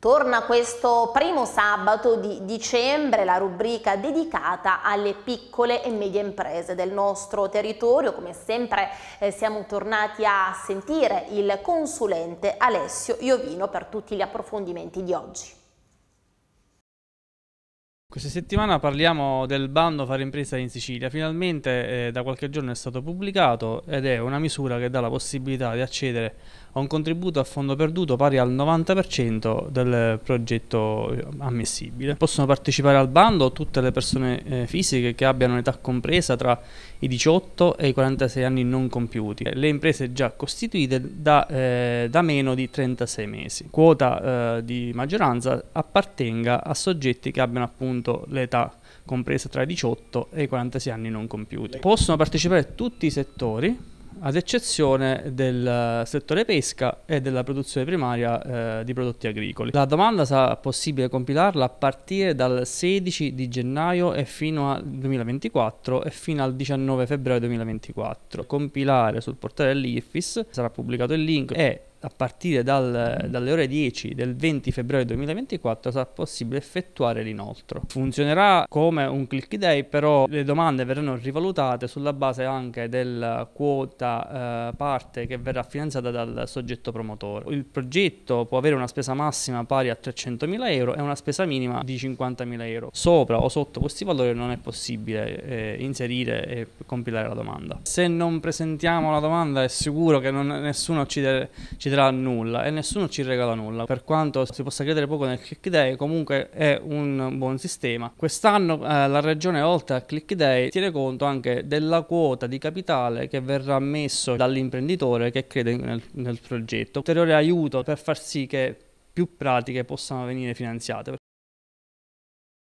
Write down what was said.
Torna questo primo sabato di dicembre la rubrica dedicata alle piccole e medie imprese del nostro territorio. Come sempre eh, siamo tornati a sentire il consulente Alessio Iovino per tutti gli approfondimenti di oggi. Questa settimana parliamo del bando Fare Impresa in Sicilia. Finalmente eh, da qualche giorno è stato pubblicato ed è una misura che dà la possibilità di accedere un contributo a fondo perduto pari al 90% del progetto ammissibile. Possono partecipare al bando tutte le persone eh, fisiche che abbiano un'età compresa tra i 18 e i 46 anni non compiuti, le imprese già costituite da, eh, da meno di 36 mesi. Quota eh, di maggioranza appartenga a soggetti che abbiano appunto l'età compresa tra i 18 e i 46 anni non compiuti. Possono partecipare tutti i settori ad eccezione del settore pesca e della produzione primaria eh, di prodotti agricoli. La domanda sarà possibile compilarla a partire dal 16 di gennaio e fino al 2024 e fino al 19 febbraio 2024. Compilare sul portale dell'IFIS sarà pubblicato il link e a partire dal, dalle ore 10 del 20 febbraio 2024 sarà possibile effettuare l'inoltro. Funzionerà come un click day, però le domande verranno rivalutate sulla base anche della quota eh, parte che verrà finanziata dal soggetto promotore. Il progetto può avere una spesa massima pari a 300.000 euro e una spesa minima di 50.000 euro. Sopra o sotto questi valori non è possibile eh, inserire e compilare la domanda. Se non presentiamo la domanda è sicuro che non, nessuno ci, de- ci chiederà nulla e nessuno ci regala nulla. Per quanto si possa credere poco nel click day, comunque è un buon sistema. Quest'anno eh, la regione, oltre al click day, tiene conto anche della quota di capitale che verrà messo dall'imprenditore che crede nel, nel progetto. Ulteriore aiuto per far sì che più pratiche possano venire finanziate.